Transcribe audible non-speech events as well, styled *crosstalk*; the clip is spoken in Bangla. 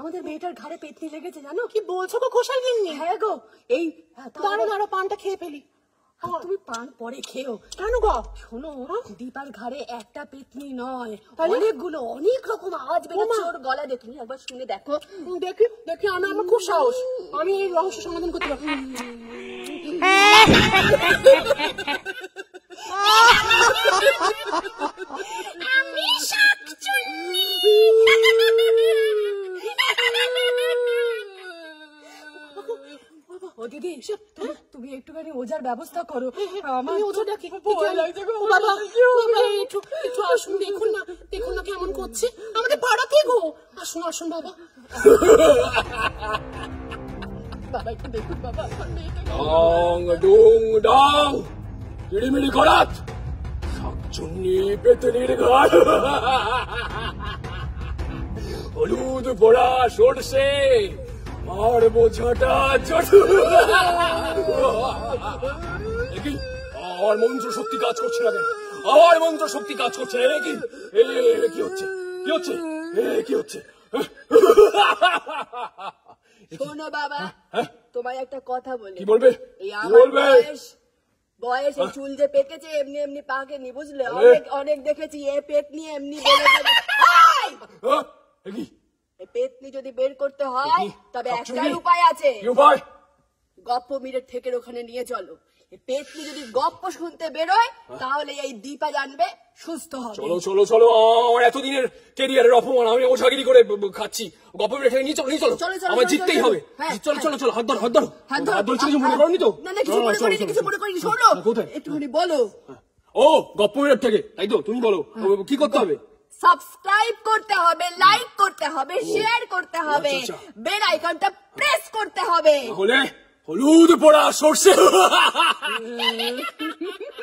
আমাদের মেয়েটার ঘাড়ে পেতনি লেগেছে জানো কি বলছো গো কোশাল গিন্নি হ্যাঁ গো এই দাঁড়ো হ্যাঁ, দাঁড়ো পানটা খেয়ে ফেলি হ্যাঁ। তুমি পান পরে খেও কেন গো শোনো হ্যাঁ। দীপার ঘরে একটা পেতনি নয় অনেকগুলো অনেক রকম আওয়াজ বেরোচ্ছে ওর গলা দিয়ে তুমি একবার শুনে দেখো দেখি দেখি আমি আমার খুব সাহস আমি এই রহস্য সমাধান করতে পারবো *laughs* *laughs* দিদি তুমি একটুখানি ওজার ব্যবস্থা করো আমার ওজাটা কি বাবা একটু একটু আসুন দেখুন না দেখুন না কেমন করছে আমাকে পাড়াতে গো আসুন আসুন বাবা বাবা একটু দেখুন বাবা ডং ডুং ডং কিড়িমিড়ি করাত শাকচুন্নি পেতনির ঘর হলুদ পোড়া সরষে আর বোঝাটা দেখি আমার মন্ত্র শক্তি কাজ করছে না কেন আমার মন্ত্র শক্তি কাজ করছে না কি কি হচ্ছে কি হচ্ছে কি হচ্ছে শোনো বাবা হ্যাঁ, হ্যাঁ? তোমায় একটা কথা বলি কি বলবে এই বয়স এই হ্যাঁ। চুল যে পেকেছে এমনি এমনি পাকে নি বুঝলে অনেক অনেক দেখেছি এ পেট নিয়ে এমনি বলে কি পেতনি যদি বের করতে হয় তবে একটাই উপায় আছে গপ্প মিরের থেকে ওখানে নিয়ে চলো পেতনি যদি গপ্প শুনতে বেরোয় হ্যাঁ। তাহলে এই দীপা জানবে সুস্থ হবে চলো চলো চলো আমার এতদিনের কেরিয়ারের অপমান আমি ওঝাগিরি করে খাচ্ছি গপ্প নিয়ে চলো নিয়ে চলো আমার জিততেই হবে হ্যাঁ, চলো হ্যাঁ। চলো চলো হাত ধরো হাত ধরো হাত ধরো কিছু মনে তো না না কিছু মনে কিছু মনে শোনো একটুখানি বলো ও গপ্প থেকে তাই তো তুমি বলো কি করতে হবে সাবস্ক্রাইব করতে হবে লাইক করতে হবে শেয়ার করতে হবে বেল আইকনটা প্রেস করতে হবে হলে হলুদ পোড়া সরষে *laughs*